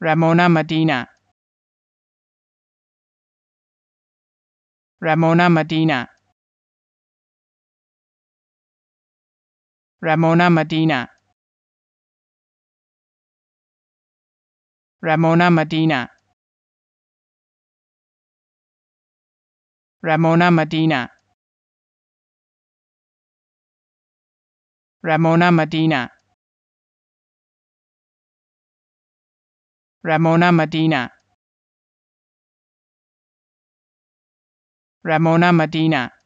Ramona Medina. Ramona Medina. Ramona Medina. Ramona Medina. Ramona Medina. Ramona Medina. Ramona Medina. Ramona Medina.